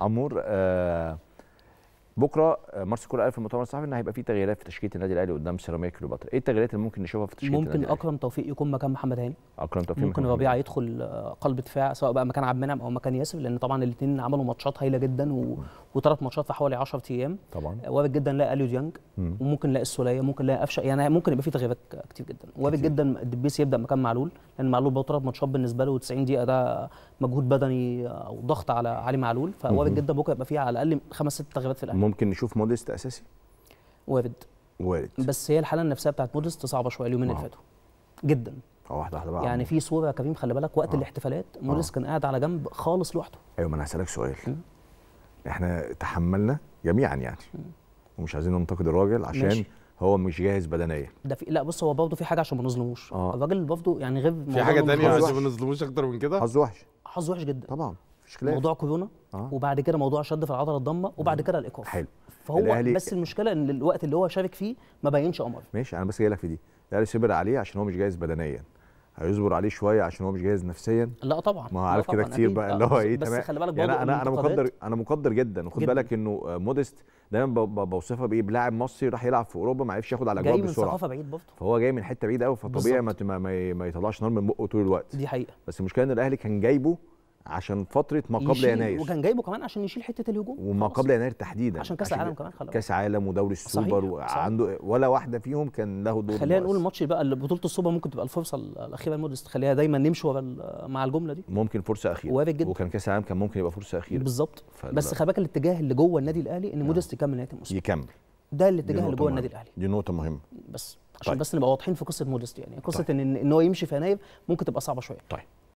عمور آه بكره آه، مارس كولر قال في المؤتمر الصحفي ان هيبقى في تغييرات في تشكيله النادي الاهلي قدام سيراميكا كليوباترا، ايه التغييرات اللي ممكن نشوفها في تشكيله ممكن النادي اكرم توفيق يكون مكان محمد هاني اكرم توفيق ممكن ربيعه يدخل آه، قلب دفاع سواء بقى مكان عبد المنعم او مكان ياسر لان طبعا الاثنين عملوا ماتشات هايله جدا و... وثلاث ماتشات في حوالي 10 ايام طبعا آه، وارد جدا نلاقي اليو ديانج وممكن نلاقي السوليه ممكن نلاقي قفشه يعني ممكن يبقى في تغييرات كتير جدا وارد جدا الدبيس يبدا مكان معلول لان معلول برضه ثلاث ماتشات بالنسبه له 90 دقيقه ده مجهود بدني او ضغط على علي معلول فوارد جدا بكره يبقى فيه على الاقل خمس ست تغييرات في الاهلي ممكن نشوف مودست اساسي وارد وارد بس هي الحاله النفسيه بتاعت مودست صعبه شويه اليومين اللي فاتوا جدا اه واحده واحده بقى يعني في صوره يا كريم خلي بالك وقت أوه. الاحتفالات مودس اه. كان قاعد على جنب خالص لوحده ايوه ما انا هسالك سؤال م. احنا تحملنا جميعا يعني م. ومش عايزين ننتقد الراجل عشان ماشي. هو مش جاهز بدنيا ده في لا بص هو برضه في حاجه عشان ما نظلموش اه. الراجل برضه يعني غير في حاجه ثانيه عشان ما نظلموش اكتر من كده حظ وحش حظ وحش جدا طبعا مفيش كلام موضوع كورونا آه. وبعد كده موضوع شد في العضله الضمه وبعد كده الايقاف حلو فهو الأهلي... بس المشكله ان الوقت اللي هو شارك فيه ما بينش قمر ماشي انا بس جاي لك في دي الاهلي صبر عليه عشان هو مش جاهز بدنيا هيصبر عليه شويه عشان هو مش جاهز نفسيا لا طبعا ما هو عارف كده كتير بقى اللي هو ايه بس تمام خلي بالك يعني انا انا مقدر انا مقدر جدا وخد بالك انه مودست دايما بوصفها بايه بلاعب مصري راح يلعب في اوروبا ما عرفش ياخد على اجواب بسرعه جاي من ثقافه بعيد برضه فهو جاي من حته بعيد قوي فطبيعي ما, ما, ما يطلعش نار من بقه طول الوقت دي حقيقه بس المشكله ان الاهلي كان جايبه عشان فتره ما قبل يناير وكان جايبه كمان عشان يشيل حته الهجوم وما قبل يناير تحديدا عشان كاس العالم كمان خلاص كاس عالم ودوري السوبر وعنده ولا واحده فيهم كان له دور خلينا نقول الماتش بقى اللي بطوله السوبر ممكن تبقى الفرصه الاخيره لمودريتش خليها دايما نمشي ورا مع الجمله دي ممكن فرصه اخيره وارد جدا وكان كاس العالم كان ممكن يبقى فرصه اخيره بالظبط بس خباك الاتجاه اللي جوه النادي الاهلي ان نعم. مودريتش يكمل نهايه الموسم يكمل ده الاتجاه اللي جوه النادي الاهلي دي نقطه مهمه بس عشان طيب. بس نبقى واضحين في قصه مودست يعني قصه طيب. ان ان هو يمشي في يناير ممكن تبقى صعبه شويه طيب